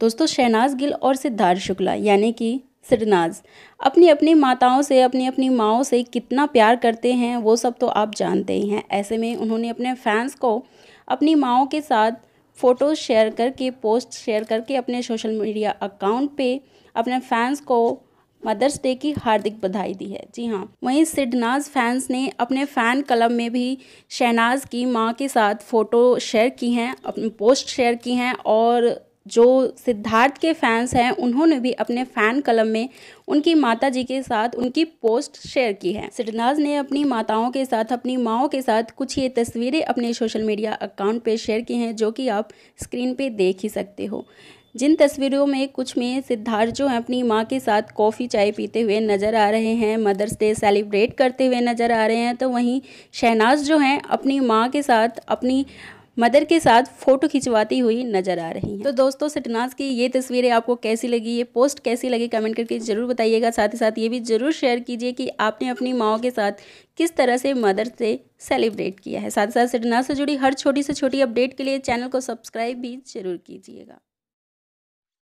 दोस्तों शहनाज गिल और सिद्धार्थ शुक्ला यानी कि सिरनाज अपनी अपनी माताओं से अपनी अपनी माओं से कितना प्यार करते हैं वो सब तो आप जानते ही हैं ऐसे में उन्होंने अपने फैंस को अपनी माओ के साथ फ़ोटोज़ शेयर करके पोस्ट शेयर करके अपने सोशल मीडिया अकाउंट पे अपने फैंस को मदर्स डे की हार्दिक बधाई दी है जी हाँ वहीं सिडनाज फैंस ने अपने फ़ैन क्लब में भी शहनाज की माँ के साथ फ़ोटो शेयर की हैं अपनी पोस्ट शेयर की हैं और जो सिद्धार्थ के फैंस हैं उन्होंने भी अपने फ़ैन कलम में उनकी माता जी के साथ उनकी पोस्ट शेयर की है सिडनाज ने अपनी माताओं के साथ अपनी माओ के साथ कुछ ये तस्वीरें अपने सोशल मीडिया अकाउंट पे शेयर की हैं जो कि आप स्क्रीन पे देख ही सकते हो जिन तस्वीरों में कुछ में सिद्धार्थ जो हैं अपनी माँ के साथ कॉफ़ी चाय पीते हुए नज़र आ रहे हैं मदर्स डे सेलिब्रेट करते हुए नज़र आ रहे हैं तो वहीं शहनाज जो हैं अपनी माँ के साथ अपनी मदर के साथ फ़ोटो खिंचवाती हुई नज़र आ रही हैं तो दोस्तों सटनाज की ये तस्वीरें आपको कैसी लगी ये पोस्ट कैसी लगी कमेंट करके ज़रूर बताइएगा साथ ही साथ ये भी ज़रूर शेयर कीजिए कि आपने अपनी माओ के साथ किस तरह से मदर से सेलिब्रेट किया है साथ ही साथ सटनाज से जुड़ी हर छोटी से छोटी अपडेट के लिए चैनल को सब्सक्राइब भी ज़रूर कीजिएगा